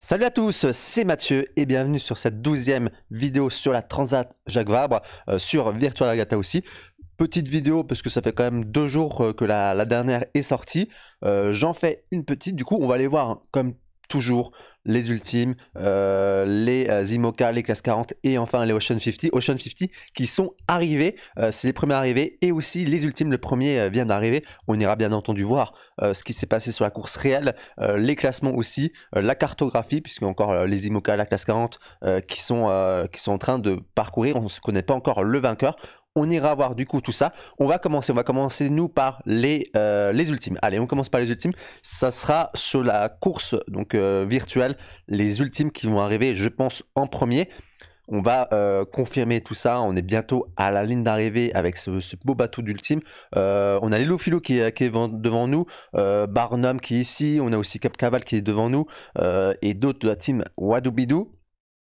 Salut à tous, c'est Mathieu et bienvenue sur cette douzième vidéo sur la Transat Jacques Vabre, euh, sur Virtual Agata aussi. Petite vidéo parce que ça fait quand même deux jours euh, que la, dernière est sortie. Euh, j'en fais une petite, du coup on va aller voir comme toujours les Ultimes, euh, les euh, Imoca, les classes 40 et enfin les Ocean 50. Ocean 50 qui sont arrivés, euh, c'est les premiers arrivés et aussi les Ultimes, le premier vient d'arriver. On ira bien entendu voir ce qui s'est passé sur la course réelle, les classements aussi, la cartographie, puisque encore les Imoca, la Classe 40 qui, sont, qui sont en train de parcourir. On ne connaît pas encore le vainqueur on ira voir du coup tout ça. On va commencer, on va commencer nous par les, euh, les ultimes. Allez, on commence par les ultimes. Ça sera sur la course donc euh, virtuelle, les ultimes qui vont arriver, je pense, en premier. On va euh, confirmer tout ça. On est bientôt à la ligne d'arrivée avec ce, beau bateau d'ultime. on a Lilo Filo qui, est devant nous, Barnum qui est ici, on a aussi Cap Caval qui est devant nous et d'autres de la team Wadoubidou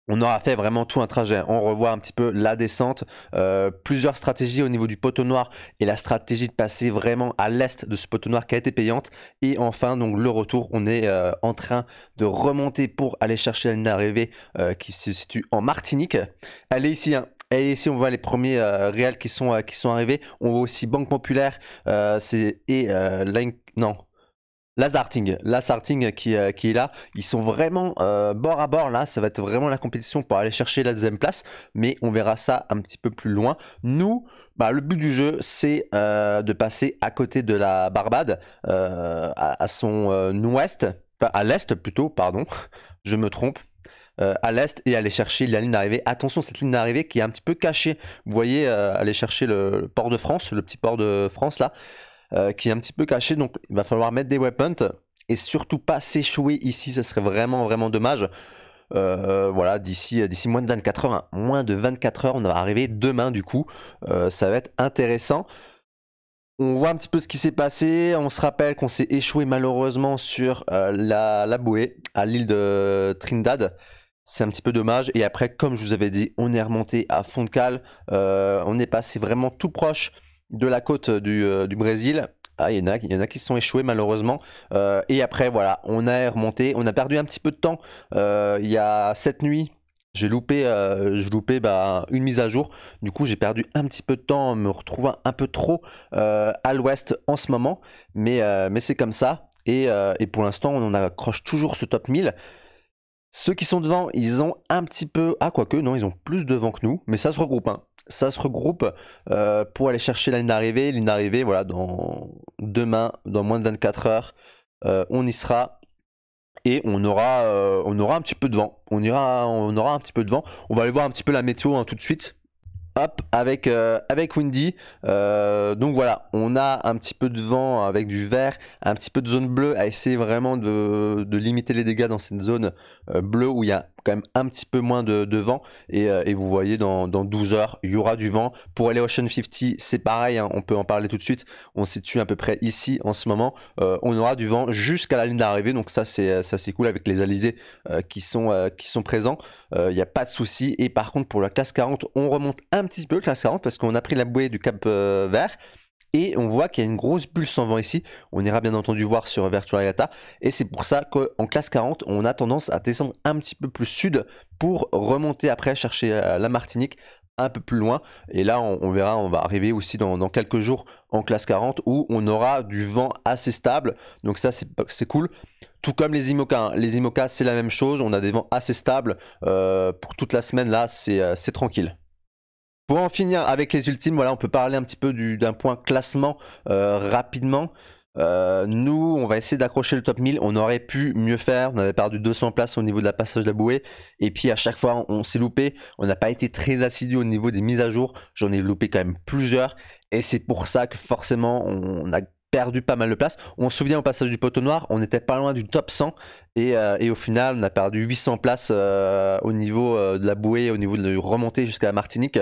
on aura fait vraiment tout un trajet. On revoit un petit peu la descente, euh, plusieurs stratégies au niveau du poteau noir et la stratégie de passer vraiment à l'est de ce poteau noir qui a été payante. Et enfin, donc le retour, on est euh, en train de remonter pour aller chercher une arrivée euh, qui se situe en Martinique. Elle est ici, hein. ici, on voit les premiers réels qui sont, qui sont arrivés. On voit aussi Banque Populaire c'est, et Link... Non, Lazarting, Lazarting qui, euh, qui est là, ils sont vraiment euh, bord à bord là, ça va être vraiment la compétition pour aller chercher la deuxième place, mais on verra ça un petit peu plus loin. Nous, bah, le but du jeu, c'est euh, de passer à côté de la Barbade, à, son ouest, à l'est plutôt, pardon, je me trompe, à l'est et aller chercher la ligne d'arrivée. Attention, cette ligne d'arrivée qui est un petit peu cachée. Vous voyez, aller chercher le, port de France, le petit port de France là. Euh, qui est un petit peu caché. Donc il va falloir mettre des weapons et surtout pas s'échouer ici. Ça serait vraiment, vraiment dommage. Euh, voilà, d'ici euh, d'ici moins de 24 heures, hein. moins de 24 heures, on va arriver demain du coup. ça va être intéressant. On voit un petit peu ce qui s'est passé. On se rappelle qu'on s'est échoué malheureusement sur la, la, bouée à l'île de Trindad. C'est un petit peu dommage. Et après, comme je vous avais dit, on est remonté à fond de cale. on est passé vraiment tout proche de la côte euh, du, Brésil. Ah, il y, en a, y en a qui se sont échoués malheureusement. Euh, et après, voilà, on a remonté. On a perdu un petit peu de temps. Euh, il y a cette nuit, j'ai loupé, loupé bah, une mise à jour. Du coup, j'ai perdu un petit peu de temps, me retrouvant un peu trop à l'ouest en ce moment. Mais, mais c'est comme ça. Et, et pour l'instant, on accroche toujours ce top 1000. Ceux qui sont devant, ils ont un petit peu. Ah, quoique, non, ils ont plus de vent que nous, mais ça se regroupe. Hein. Ça se regroupe euh, pour aller chercher la ligne d'arrivée. Ligne d'arrivée, voilà, dans demain, dans moins de 24 heures, euh, on y sera. Et on aura, euh, on aura un petit peu de vent. On, ira, on aura un petit peu de vent. On va aller voir un petit peu la météo hein, tout de suite avec, euh, avec Windy. Euh, donc voilà, on a un petit peu de vent avec du vert, un petit peu de zone bleue à essayer vraiment de, de limiter les dégâts dans cette zone euh, bleue où il y a quand même un petit peu moins de, vent. Euh, et, vous voyez, dans, 12 heures, il y aura du vent. Pour aller Ocean 50, c'est pareil, hein, on peut en parler tout de suite. On se situe à peu près ici en ce moment. Euh, on aura du vent jusqu'à la ligne d'arrivée. Donc ça, c'est euh, cool avec les alizés qui, sont, qui sont présents. Il n'y a pas de souci. Et par contre, pour la classe 40, on remonte un petit peu, classe 40, parce qu'on a pris la bouée du Cap Vert. Et on voit qu'il y a une grosse bulle sans vent ici. On ira bien entendu voir sur Virtual Data. Et c'est pour ça qu'en classe 40, on a tendance à descendre un petit peu plus sud pour remonter après chercher euh, la Martinique un peu plus loin. Et là, on, verra, on va arriver aussi dans, quelques jours en classe 40 où on aura du vent assez stable. Donc ça, c'est cool. Tout comme les IMOCA. Hein. Les IMOCA, c'est la même chose. On a des vents assez stables euh, pour toute la semaine. Là, c'est euh, tranquille. Pour en finir avec les ultimes, voilà, on peut parler un petit peu d'un point classement euh, rapidement. Euh, nous, on va essayer d'accrocher le top 1000. On aurait pu mieux faire. On avait perdu 200 places au niveau de la passage de la bouée. Et puis à chaque fois, on, on s'est loupé. On n'a pas été très assidu au niveau des mises à jour. J'en ai loupé quand même plusieurs. Et c'est pour ça que forcément, on a perdu pas mal de place. On se souvient au passage du poteau noir, on était pas loin du top 100 euh, et, au final on a perdu 800 places euh, au niveau euh, de la bouée, au niveau de la remontée jusqu'à la Martinique.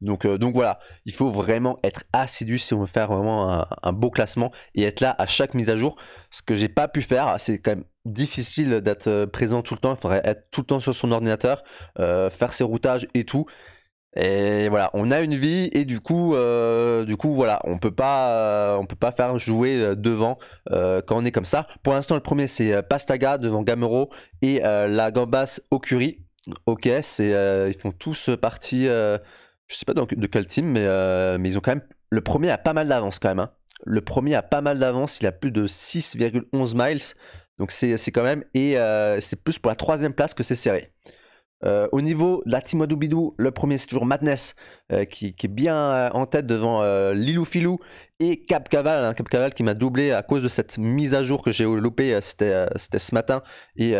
Donc, donc voilà, il faut vraiment être assidu si on veut faire vraiment un, un beau classement et être là à chaque mise à jour. Ce que j'ai pas pu faire, c'est quand même difficile d'être présent tout le temps, il faudrait être tout le temps sur son ordinateur, faire ses routages et tout. Et voilà, on a une vie et du coup, euh, du coup voilà, on peut pas, euh, on peut pas faire jouer euh, devant quand on est comme ça. Pour l'instant, le premier c'est Pastaga devant Gamero et la Gambas Okuri. Ok, c'est, ils font tous partie, je sais pas de quel team, mais, mais ils ont quand même. Le premier a pas mal d'avance quand même. Hein. Le premier a pas mal d'avance, il a plus de 6,11 miles, donc c'est quand même et c'est plus pour la troisième place que c'est serré. Euh, au niveau de la Team Wadoubidou, le premier c'est toujours Madness euh, qui, est bien euh, en tête devant Lilou Filou et Cap Caval. Hein. Cap Caval qui m'a doublé à cause de cette mise à jour que j'ai loupé, c'était ce matin et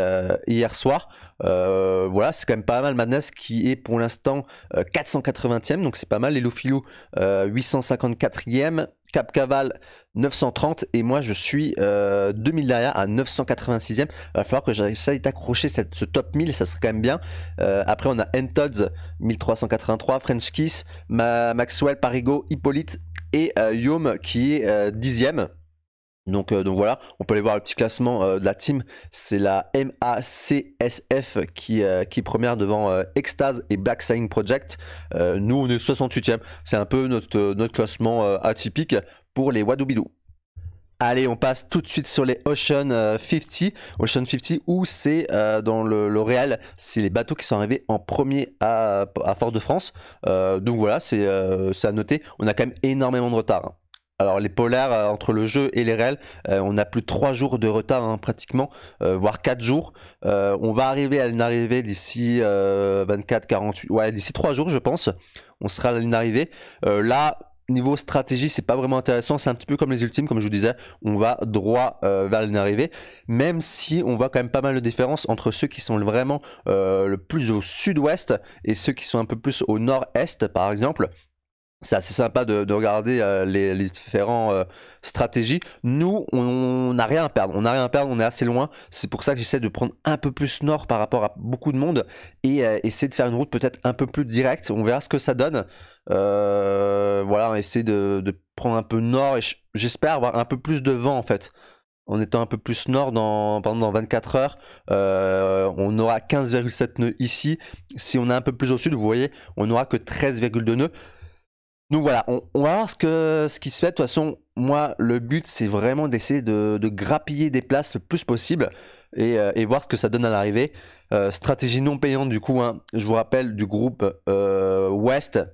hier soir. voilà, c'est quand même pas mal. Madness qui est pour l'instant 480e, donc c'est pas mal. Lilou Filou 854e. Cap Caval 930 et moi je suis 2000 euh, derrière à 986e. Il va falloir que j'essaye d'accrocher ce top 1000, ça serait quand même bien. Euh, après on a Entods 1383, French Kiss, Maxwell, Parigo, Hippolyte et euh, qui est 10e. Euh, euh, donc, voilà, on peut aller voir le petit classement euh, de la team. C'est la MACSF euh, qui, est première devant Extase et Black Sign Project. nous, on est 68e. C'est un peu notre, classement atypique pour les Wadoubidou. Allez, on passe tout de suite sur les Ocean 50. Ocean 50, où c'est dans le, réel, c'est les bateaux qui sont arrivés en premier à, Fort-de-France. donc voilà, c'est à noter. On a quand même énormément de retard. Hein. Alors les polaires euh, entre le jeu et les réels, euh, on a plus de 3 jours de retard hein, pratiquement, euh, voire 4 jours. on va arriver à une arrivée d'ici 24, 48, ouais d'ici 3 jours je pense. On sera à une arrivée. là, niveau stratégie, c'est pas vraiment intéressant. C'est un petit peu comme les ultimes, comme je vous disais, on va droit vers une arrivée. Même si on voit quand même pas mal de différences entre ceux qui sont vraiment le plus au sud-ouest et ceux qui sont un peu plus au nord-est par exemple c'est assez sympa de, regarder euh, les, les différentes euh, stratégies. Nous, on n'a rien à perdre. On n'a rien à perdre, on est assez loin. C'est pour ça que j'essaie de prendre un peu plus nord par rapport à beaucoup de monde et euh, essayer de faire une route peut-être un peu plus directe. On verra ce que ça donne. voilà, on essaie de, prendre un peu nord et j'espère avoir un peu plus de vent en fait. En étant un peu plus nord, dans, pendant 24 heures, on aura 15,7 nœuds ici. Si on est un peu plus au sud, vous voyez, on n'aura que 13,2 nœuds donc voilà, on, va voir ce, que, ce qui se fait. De toute façon, moi, le but, c'est vraiment d'essayer de, grappiller des places le plus possible euh, et, voir ce que ça donne à l'arrivée. Euh, stratégie non payante, du coup, hein. je vous rappelle, du groupe Ouest. Euh,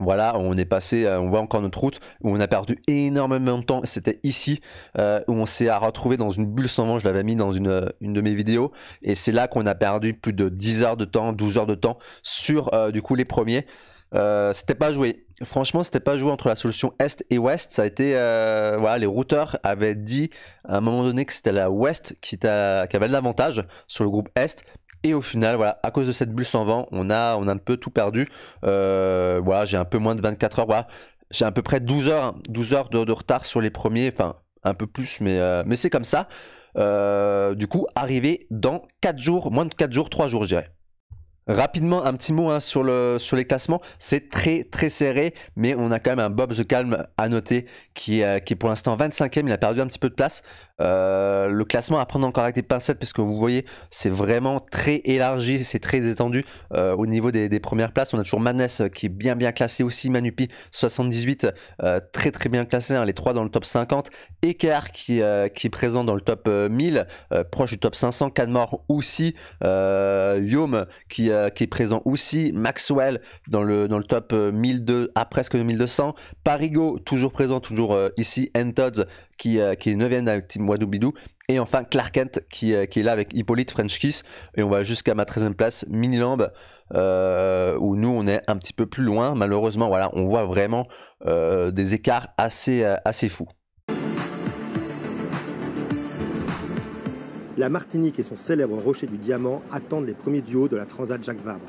voilà, on est passé, on voit encore notre route où on a perdu énormément de temps. C'était ici où on s'est retrouvé dans une bulle sans vent. Je l'avais mis dans une, une, de mes vidéos. Et c'est là qu'on a perdu plus de 10 heures de temps, 12 heures de temps sur du coup les premiers. Euh, c'était pas joué. Franchement, c'était pas joué entre la solution Est et Ouest. Ça a été. Euh, voilà, les routeurs avaient dit à un moment donné que c'était la Ouest qui, qui avait l'avantage sur le groupe Est. Et au final, voilà, à cause de cette bulle sans vent, on a, on a un peu tout perdu. Euh, voilà, j'ai un peu moins de 24 heures. Voilà, j'ai à peu près 12 heures, 12 heures de, retard sur les premiers. Enfin, un peu plus, mais, mais c'est comme ça. du coup, arrivé dans 4 jours, moins de 4 jours, 3 jours, je dirais. Rapidement, un petit mot hein, sur, les classements. C'est très très serré, mais on a quand même un Bob the Calm à noter qui, est euh, pour l'instant 25ème. Il a perdu un petit peu de place. Euh, le classement à prendre encore avec des pincettes parce que vous voyez, c'est vraiment très élargi, c'est très étendu euh, au niveau des, premières places. On a toujours Manes qui est bien bien classé aussi, Manupi 78, très très bien classé, hein, les trois dans le top 50. Eker qui, est présent dans le top 1000, proche du top 500, Canmore aussi, Yom qui euh, qui est présent aussi. Maxwell dans le, dans le top 1002 euh, à ah, presque 1200. Parigo, toujours présent, toujours euh, ici. Entods qui, qui est 9 avec Team Wadoubidou. Et enfin Clark Kent qui, qui est là avec Hippolyte French Et on va jusqu'à ma 13e place, Minilamb, où nous on est un petit peu plus loin. Malheureusement, voilà, on voit vraiment des écarts assez, assez fous. La Martinique et son célèbre rocher du diamant attendent les premiers duos de la Transat Jacques Vabre.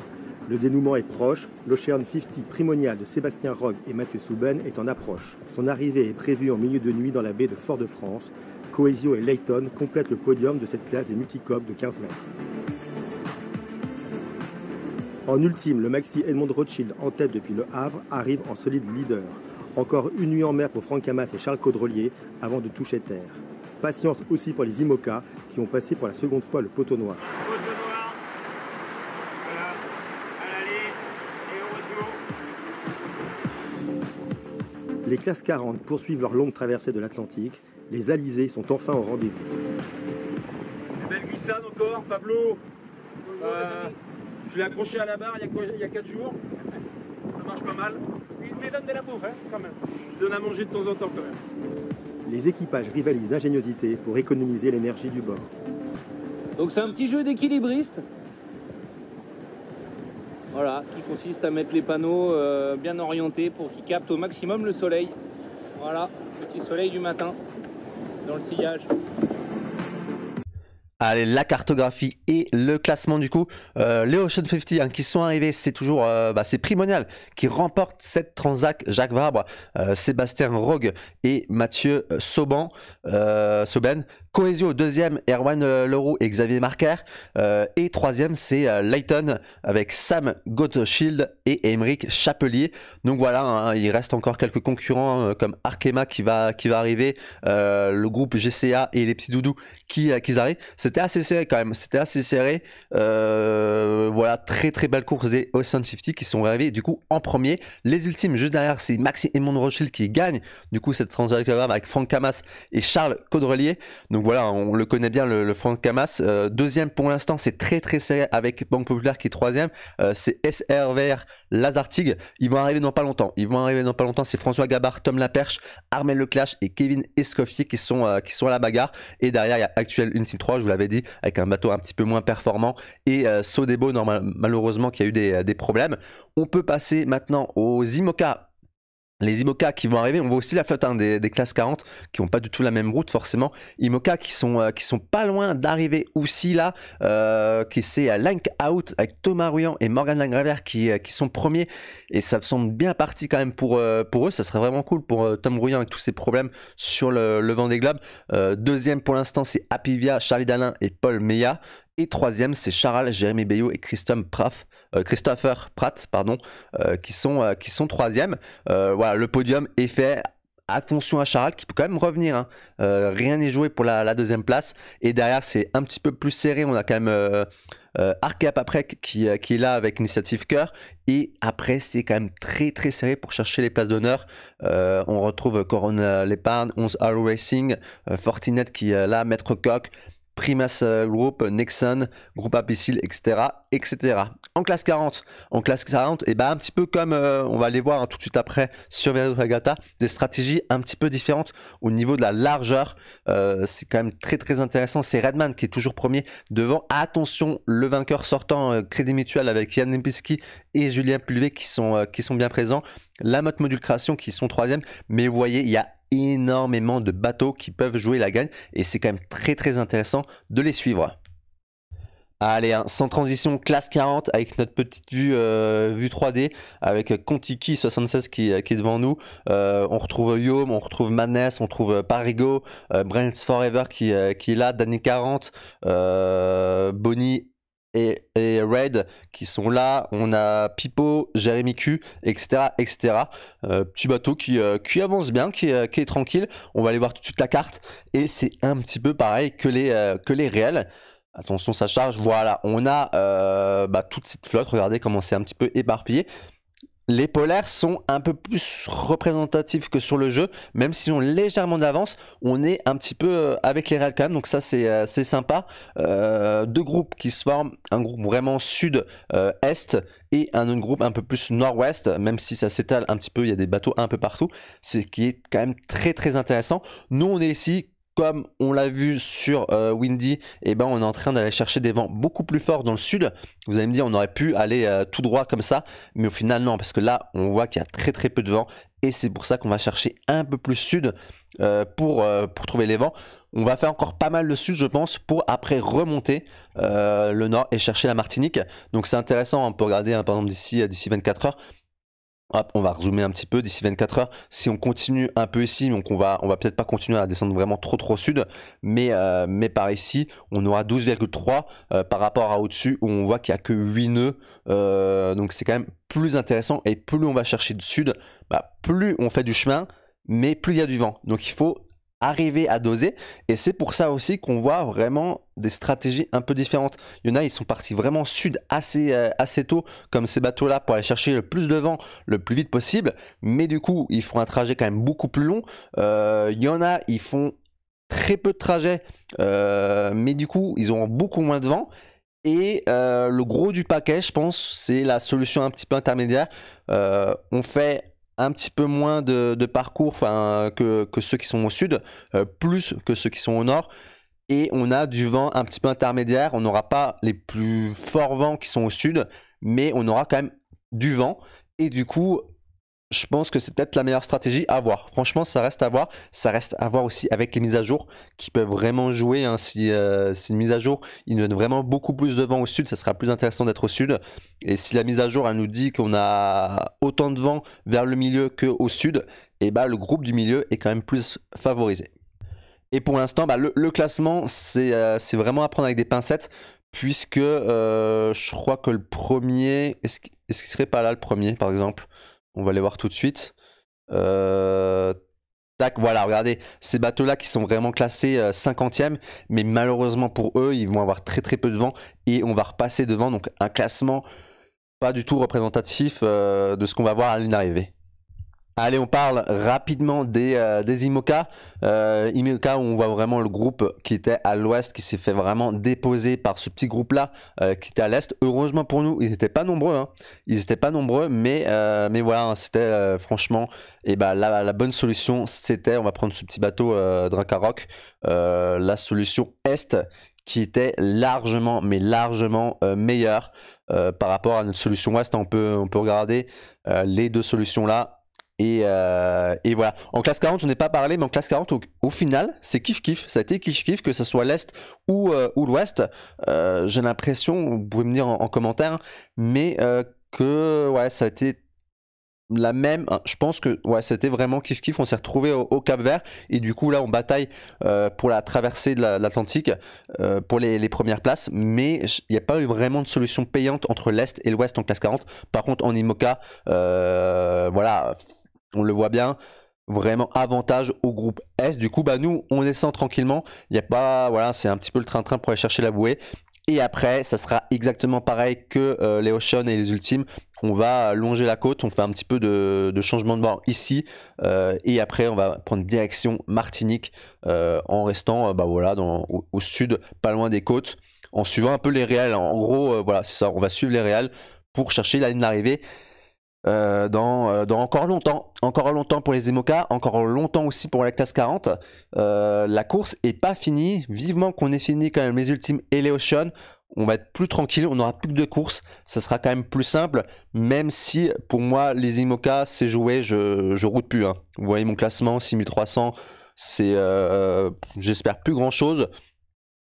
Le dénouement est proche, l'Ocean 50 primonial de Sébastien Rogue et Mathieu Souben est en approche. Son arrivée est prévue en milieu de nuit dans la baie de Fort-de-France. Coesio et Layton complètent le podium de cette classe des multicopes de 15 mètres. En ultime, le maxi Edmond Rothschild, en tête depuis le Havre, arrive en solide leader. Encore une nuit en mer pour Franck Hamas et Charles Caudrelier avant de toucher terre. Patience aussi pour les IMOCA ont passé pour la seconde fois le poteau noir. et Les classes 40 poursuivent leur longue traversée de l'Atlantique. Les alizés sont enfin au rendez-vous. Belle glissade encore, Pablo. Euh, je l'ai accroché à la barre il y a 4 jours. Ça marche pas mal. Il me donne de la bouffe, hein, quand même. Il donne à manger de temps en temps, quand même les équipages rivalisent d'ingéniosité pour économiser l'énergie du bord. Donc c'est un petit jeu d'équilibriste voilà, qui consiste à mettre les panneaux euh, bien orientés pour qu'ils captent au maximum le soleil. Voilà, petit soleil du matin dans le sillage. Allez, la cartographie et le classement du coup. Euh, les Ocean 50 hein, qui sont arrivés, c'est toujours euh, bah, c'est primonial qui remporte cette transac. Jacques Vabre, euh, Sébastien Rogue et Mathieu euh, Sauban, Sauben Coesio deuxième, Erwan euh, Leroux et Xavier Marker, euh, et troisième, c'est euh, Layton avec Sam Gottschild et Emeric Chapelier. Donc voilà, hein, hein, il reste encore quelques concurrents comme Arkema qui va, qui va arriver, le groupe GCA et les petits doudous qui, qui arrivent. C'était assez serré quand même, c'était assez serré. voilà, très très belle course des Ocean 50 qui sont arrivés du coup en premier. Les ultimes, juste derrière, c'est Maxi Edmond Rothschild qui gagne du coup cette transaction avec Franck Camas et Charles Caudrelier donc voilà, on le connaît bien, le, Franck Camas. Euh, deuxième pour l'instant, c'est très très serré avec Banque Populaire qui est troisième. Euh, c'est SRVR, Lazartigue. Ils vont arriver dans pas longtemps. Ils vont arriver dans pas longtemps. C'est François Gabard, Tom Laperche, Armel Leclash et Kevin Escoffier qui sont, euh, qui sont à la bagarre. Et derrière, il y a Actuel Ultimate 3, je vous l'avais dit, avec un bateau un petit peu moins performant. Et Sodebo, normal, malheureusement, qui a eu des, des problèmes. On peut passer maintenant aux IMOCA les IMOCA qui vont arriver, on voit aussi la flotte hein, des, classes 40 qui n'ont pas du tout la même route forcément. IMOCA qui sont, euh, qui sont pas loin d'arriver aussi là, euh, qui c'est à Link Out avec Thomas Rouillant et Morgan Langrever qui, euh, qui sont premiers. Et ça me semble bien parti quand même pour, pour eux. Ça serait vraiment cool pour Tom Rouillant avec tous ses problèmes sur le, vent des globes. deuxième pour l'instant c'est Apivia, Charlie Dalin et Paul Meya. Et troisième, c'est Charal, Jérémy Beyo et Christophe Praff. Euh, Christopher Pratt, pardon, euh, qui sont euh, qui sont troisième. voilà, le podium est fait attention à Charles, qui peut quand même revenir. Hein. rien n'est joué pour la, deuxième place. Et derrière, c'est un petit peu plus serré. On a quand même après qui, qui, est là avec Initiative Cœur. Et après, c'est quand même très très serré pour chercher les places d'honneur. on retrouve Corona L'épargne, 11 Arrow Racing, Fortinet qui est là, Maître Coq. Primas euh, Group, Nexon, Groupe Apicil, etc., etc. En classe 40, en classe 40, et bah un petit peu comme euh, on va les voir hein, tout de suite après sur regata, des stratégies un petit peu différentes au niveau de la largeur. Euh, c'est quand même très très intéressant. C'est Redman qui est toujours premier devant. Attention, le vainqueur sortant Crédit Mutuel avec Yann Nempiski et Julien Pulvé qui sont, qui sont bien présents. La mode module création qui sont troisième. Mais vous voyez, il y a énormément de bateaux qui peuvent jouer la gagne et c'est quand même très très intéressant de les suivre. Allez, hein, sans transition, classe 40 avec notre petite vue, euh, vue 3D avec Contiki 76 qui, euh, qui est devant nous. Euh, on retrouve Yom, on retrouve Madness, on trouve Parigo, Brands Forever qui, qui est là, Danny 40, Bonnie et, Red qui sont là. On a Pipo, Jérémy Q, etc. etc. Euh, petit bateau qui, euh, avance bien, euh, qui, est tranquille. On va aller voir tout de suite la carte. Et c'est un petit peu pareil que les, que les réels. Attention, ça charge. Voilà, on a bah, toute cette flotte. Regardez comment c'est un petit peu éparpillé les polaires sont un peu plus représentatifs que sur le jeu, même s'ils ont légèrement d'avance, on est un petit peu euh, avec les réels quand donc ça c'est euh, sympa. Euh, deux groupes qui se forment, un groupe vraiment sud-est et un autre groupe un peu plus nord-ouest, même si ça s'étale un petit peu, il y a des bateaux un peu partout, c'est qui est quand même très très intéressant. Nous on est ici comme on l'a vu sur euh, Windy, eh ben, on est en train d'aller chercher des vents beaucoup plus forts dans le sud. Vous allez me dire, on aurait pu aller euh, tout droit comme ça, mais au final, non, parce que là, on voit qu'il y a très très peu de vent, et c'est pour ça qu'on va chercher un peu plus sud euh, pour, pour trouver les vents. On va faire encore pas mal le sud, je pense, pour après remonter le nord et chercher la Martinique. Donc c'est intéressant on hein, peut regarder, hein, par exemple, d'ici 24 heures Hop, on va rezoomer un petit peu d'ici 24 heures. Si on continue un peu ici, donc on va, on va peut-être pas continuer à descendre vraiment trop trop sud, mais, euh, mais par ici, on aura 12,3 euh, par rapport à au-dessus où on voit qu'il n'y a que 8 nœuds. Euh, donc c'est quand même plus intéressant et plus on va chercher du sud, bah, plus on fait du chemin, mais plus il y a du vent. Donc il faut arriver à doser. Et c'est pour ça aussi qu'on voit vraiment des stratégies un peu différentes. Il y en a, ils sont partis vraiment sud assez, euh, assez tôt, comme ces bateaux-là, pour aller chercher le plus de vent le plus vite possible. Mais du coup, ils font un trajet quand même beaucoup plus long. Euh, il y en a, ils font très peu de trajets, euh, mais du coup, ils ont beaucoup moins de vent. Et le gros du paquet, je pense, c'est la solution un petit peu intermédiaire. on fait un petit peu moins de, parcours que, que, ceux qui sont au sud, euh, plus que ceux qui sont au nord. Et on a du vent un petit peu intermédiaire. On n'aura pas les plus forts vents qui sont au sud, mais on aura quand même du vent. Et du coup, je pense que c'est peut-être la meilleure stratégie à voir. Franchement, ça reste à voir. Ça reste à voir aussi avec les mises à jour qui peuvent vraiment jouer. Hein. Euh, si, une mise à jour, il donne vraiment beaucoup plus de vent au sud, ça sera plus intéressant d'être au sud. Et si la mise à jour, elle nous dit qu'on a autant de vent vers le milieu qu'au sud, et eh bah, ben, le groupe du milieu est quand même plus favorisé. Et pour l'instant, bah, le, classement, euh, c'est vraiment à prendre avec des pincettes, puisque euh, je crois que le premier... Est-ce qu'il ne serait pas là le premier, par exemple on va les voir tout de suite. Euh, tac, voilà, regardez, ces bateaux-là qui sont vraiment classés 50e, euh, mais malheureusement pour eux, ils vont avoir très très peu de vent et on va repasser devant. Donc un classement pas du tout représentatif euh, de ce qu'on va voir à l'arrivée. Allez, on parle rapidement des, euh, des IMOCA. Euh, IMOCA, où on voit vraiment le groupe qui était à l'ouest, qui s'est fait vraiment déposer par ce petit groupe-là euh, qui était à l'est. Heureusement pour nous, ils n'étaient pas nombreux. Hein. Ils n'étaient pas nombreux, mais, mais voilà, c'était franchement et eh ben, la, la bonne solution. C'était, on va prendre ce petit bateau euh, la solution est qui était largement, mais largement meilleure par rapport à notre solution Ouest. On peut, on peut regarder les deux solutions là. Euh, et, voilà. En classe 40, je n'ai pas parlé, mais en classe 40, au, final, c'est kiff-kiff. Ça a été kiff-kiff, que ce soit l'Est ou, euh, ou l'Ouest. Euh, j'ai l'impression, vous pouvez me dire en, commentaire, mais que ouais, ça a été la même. Ah, je pense que ouais, c'était vraiment kiff-kiff. On s'est retrouvé au, Cap Vert. Et du coup, là, on bataille pour la traversée de l'Atlantique, pour les, les, premières places. Mais il n'y a pas eu vraiment de solution payante entre l'Est et l'Ouest en classe 40. Par contre, en IMOCA, voilà on le voit bien, vraiment avantage au groupe S. Du coup, bah, nous, on descend tranquillement. Il a pas, voilà, c'est un petit peu le train-train pour aller chercher la bouée. Et après, ça sera exactement pareil que euh, les Ocean et les Ultimes. On va longer la côte, on fait un petit peu de, changement de bord ici. Euh, et après, on va prendre direction Martinique euh, en restant bah, voilà, dans, au, sud, pas loin des côtes, en suivant un peu les réels. En gros, voilà, c'est ça, on va suivre les réels pour chercher la ligne d'arrivée. Euh, euh, dans, encore longtemps. Encore longtemps pour les Emoca, encore longtemps aussi pour la classe 40. la course est pas finie. Vivement qu'on ait fini quand même les ultimes et les Ocean. On va être plus tranquille, on n'aura plus que deux courses. Ça sera quand même plus simple, même si pour moi les Imoca c'est joué, je, route plus. Hein. Vous voyez mon classement 6300, c'est euh, j'espère plus grand chose.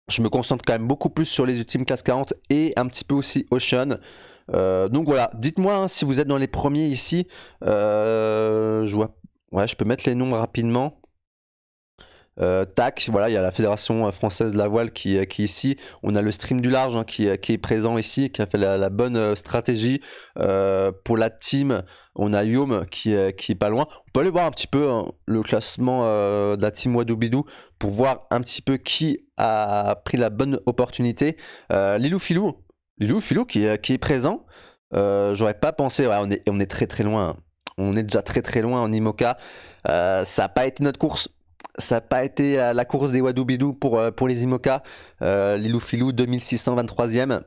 Je me concentre quand même beaucoup plus sur les ultimes classe 40 et un petit peu aussi Ocean. Euh, donc voilà, dites-moi hein, si vous êtes dans les premiers ici. Euh, je vois. Ouais, je peux mettre les noms rapidement. Euh, tac, voilà, il y a la Fédération française de la voile qui, est ici. On a le stream du large hein, qui, est présent ici, qui a fait la, bonne stratégie pour la team. On a Yom qui, est pas loin. On peut aller voir un petit peu hein, le classement de la team Wadoubidou pour voir un petit peu qui a pris la bonne opportunité. Lilou Filou, Lilou, Filou qui est, présent. Euh, j'aurais pas pensé. Ouais, on, est, on est très très loin. On est déjà très très loin en Imoca. Euh, ça n'a pas été notre course. Ça n'a pas été euh, la course des Wadoubidou pour, pour les Imoca. Lilou Filou 2623e.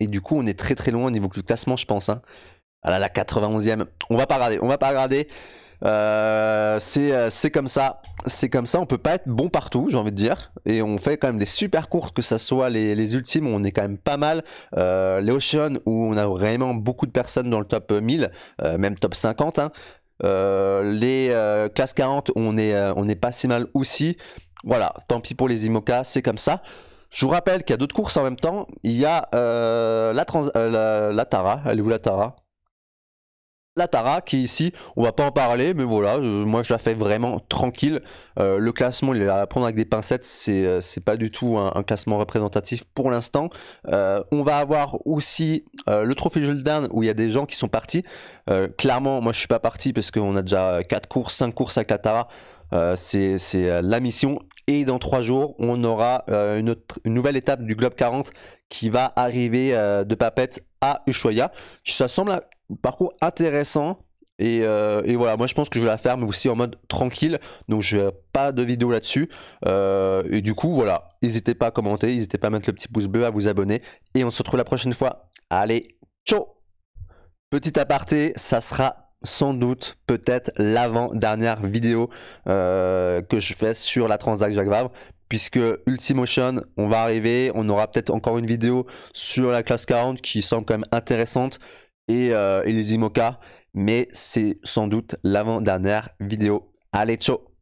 Et du coup, on est très très loin au niveau du classement, je pense. Hein. Ah la 91e. On va pas regarder. On va pas regarder. Euh, euh, c'est comme ça. C'est comme ça, on peut pas être bon partout, j'ai envie de dire. Et on fait quand même des super courses, que ça soit les, les ultimes, on est quand même pas mal. Euh, les Ocean, où on a vraiment beaucoup de personnes dans le top 1000, euh, euh, même top 50. Hein. les classes 40, on est, on est pas si mal aussi. Voilà, tant pis pour les IMOCA, c'est comme ça. Je vous rappelle qu'il y a d'autres courses en même temps. Il y a la, trans la, la Tara, elle est où la Tara la Tara qui est ici, on va pas en parler, mais voilà, euh, moi je la fais vraiment tranquille. Euh, le classement, il est à prendre avec des pincettes, c'est euh, pas du tout un, classement représentatif pour l'instant. on va avoir aussi le trophée Jules-Darn, où il y a des gens qui sont partis. clairement, moi je suis pas parti parce qu'on a déjà 4 courses, 5 courses avec la Tara. c'est la mission et dans 3 jours, on aura une, nouvelle étape du Globe 40 qui va arriver de Papette à Ushuaia. Ça semble Parcours intéressant. Euh, et, voilà, moi je pense que je vais la faire, mais aussi en mode tranquille. Donc je vais pas de vidéo là-dessus. Euh, et du coup, voilà, n'hésitez pas à commenter, n'hésitez pas à mettre le petit pouce bleu, à vous abonner. Et on se retrouve la prochaine fois. Allez, ciao Petit aparté, ça sera sans doute peut-être l'avant-dernière vidéo euh, que je fais sur la transact Jacques Vabre puisque Ultimotion, on va arriver, on aura peut-être encore une vidéo sur la classe 40 qui semble quand même intéressante. Euh, et, les IMOCA. Mais c'est sans doute l'avant-dernière vidéo. Allez, ciao